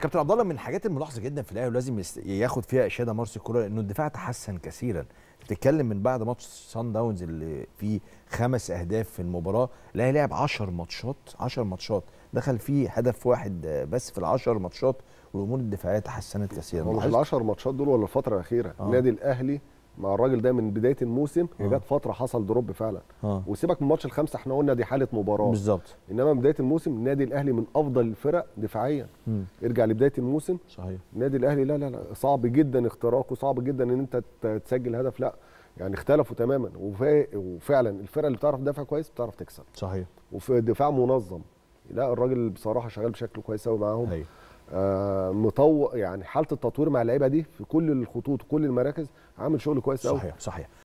كابتن عبد الله من الحاجات الملاحظه جدا في الاهلي ولازم ياخد فيها اشاده مارسيل كولر انه الدفاع تحسن كثيرا بتتكلم من بعد ماتش سان داونز اللي فيه خمس اهداف في المباراه الاهلي لعب 10 ماتشات 10 ماتشات دخل فيه هدف واحد بس في ال 10 ماتشات والامور الدفاعيه تحسنت كثيرا هو ال 10 ماتشات دول ولا الفتره الاخيره آه. النادي الاهلي مع الراجل ده من بدايه الموسم هي آه. جت فتره حصل دروب فعلا آه. وسيبك من ماتش الخمسه احنا قلنا دي حاله مباراه بالظبط انما بدايه الموسم النادي الاهلي من افضل الفرق دفاعيا مم. ارجع لبدايه الموسم صحيح النادي الاهلي لا لا لا صعب جدا اختراقه صعب جدا ان انت تسجل هدف لا يعني اختلفوا تماما وفعلا الفرقه اللي بتعرف تدافع كويس بتعرف تكسب صحيح وفي دفاع منظم لا الراجل بصراحه شغال بشكل كويس قوي معاهم أيوه. آه، مطور يعني حاله التطوير مع اللعيبه دي في كل الخطوط وكل المراكز عامل شغل كويس قوي صحيح صحيح